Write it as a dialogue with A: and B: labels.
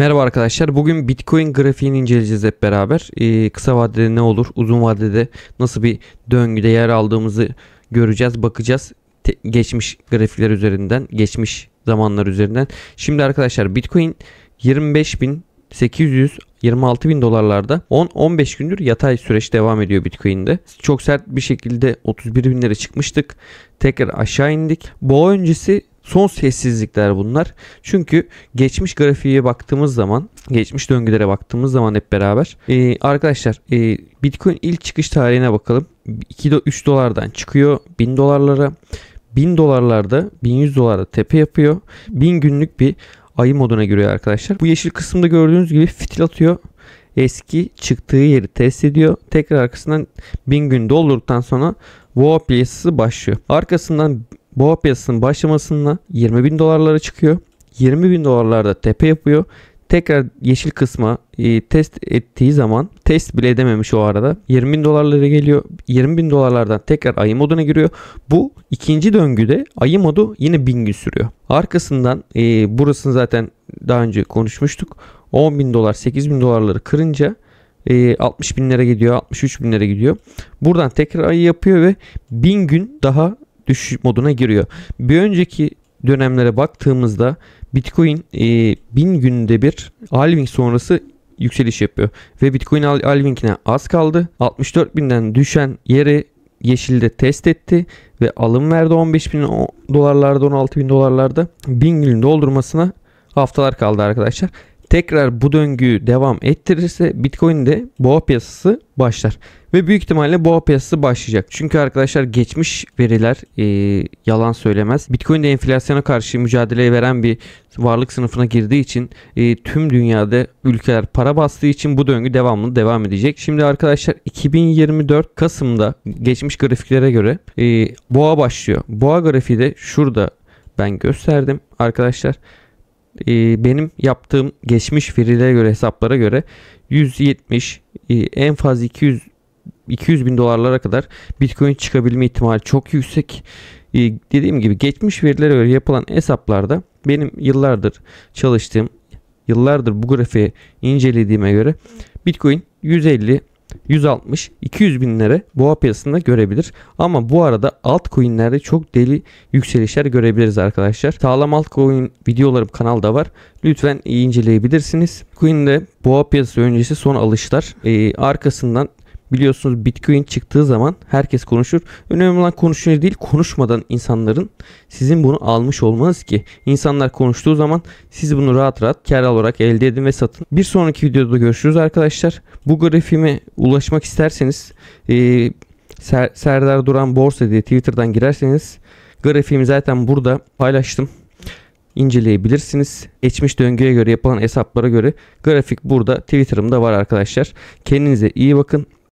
A: Merhaba arkadaşlar. Bugün Bitcoin grafiğini inceleyeceğiz hep beraber. Ee, kısa vadede ne olur? Uzun vadede nasıl bir döngüde yer aldığımızı göreceğiz, bakacağız. Te- geçmiş grafikler üzerinden, geçmiş zamanlar üzerinden. Şimdi arkadaşlar Bitcoin 25.800 26 dolarlarda 10-15 gündür yatay süreç devam ediyor Bitcoin'de. Çok sert bir şekilde 31.000'lere çıkmıştık. Tekrar aşağı indik. bu öncesi Son sessizlikler bunlar. Çünkü geçmiş grafiğe baktığımız zaman, geçmiş döngülere baktığımız zaman hep beraber e, arkadaşlar e, Bitcoin ilk çıkış tarihine bakalım. 2 3 dolardan çıkıyor 1000 dolarlara. 1000 dolarlarda 1100 dolarda tepe yapıyor. 1000 günlük bir ayı moduna giriyor arkadaşlar. Bu yeşil kısımda gördüğünüz gibi fitil atıyor. Eski çıktığı yeri test ediyor. Tekrar arkasından 1000 gün doldurduktan sonra Boğa piyasası başlıyor. Arkasından boğa piyasasının başlamasında 20 bin dolarlara çıkıyor. 20 bin dolarlarda tepe yapıyor. Tekrar yeşil kısma e, test ettiği zaman test bile edememiş o arada. 20 bin dolarlara geliyor. 20 bin dolarlardan tekrar ayı moduna giriyor. Bu ikinci döngüde ayı modu yine 1000 gün sürüyor. Arkasından e, burasını zaten daha önce konuşmuştuk. 10 bin dolar 8 bin dolarları kırınca 60 e, binlere gidiyor 63 binlere gidiyor. Buradan tekrar ayı yapıyor ve 1000 gün daha düşüş moduna giriyor. Bir önceki dönemlere baktığımızda Bitcoin e, 1000 günde bir halving sonrası yükseliş yapıyor. Ve Bitcoin halvingine az kaldı. 64.000'den düşen yeri yeşilde test etti ve alım verdi 15.000 dolarlarda 16.000 dolarlarda 1000 günü doldurmasına haftalar kaldı arkadaşlar tekrar bu döngüyü devam ettirirse Bitcoin de boğa piyasası başlar. Ve büyük ihtimalle boğa piyasası başlayacak. Çünkü arkadaşlar geçmiş veriler e, yalan söylemez. Bitcoin de enflasyona karşı mücadele veren bir varlık sınıfına girdiği için e, tüm dünyada ülkeler para bastığı için bu döngü devamlı devam edecek. Şimdi arkadaşlar 2024 Kasım'da geçmiş grafiklere göre e, boğa başlıyor. Boğa grafiği de şurada ben gösterdim arkadaşlar. Ee, benim yaptığım geçmiş verilere göre hesaplara göre 170 e, en fazla 200 200 bin dolarlara kadar Bitcoin çıkabilme ihtimali çok yüksek. Ee, dediğim gibi geçmiş verilere göre yapılan hesaplarda benim yıllardır çalıştığım yıllardır bu grafiği incelediğime göre Bitcoin 150 160-200 binlere boğa piyasasında görebilir. Ama bu arada altcoin'lerde çok deli yükselişler görebiliriz arkadaşlar. Sağlam altcoin videolarım kanalda var. Lütfen iyi inceleyebilirsiniz. Coin'de boğa piyasası öncesi son alışlar. Ee, arkasından biliyorsunuz Bitcoin çıktığı zaman herkes konuşur. Önemli olan konuşuyor değil konuşmadan insanların sizin bunu almış olmanız ki insanlar konuştuğu zaman siz bunu rahat rahat kar olarak elde edin ve satın. Bir sonraki videoda görüşürüz arkadaşlar. Bu grafiğime ulaşmak isterseniz e, Ser, Serdar Duran Borsa diye Twitter'dan girerseniz grafiğimi zaten burada paylaştım inceleyebilirsiniz. Geçmiş döngüye göre yapılan hesaplara göre grafik burada Twitter'ımda var arkadaşlar. Kendinize iyi bakın.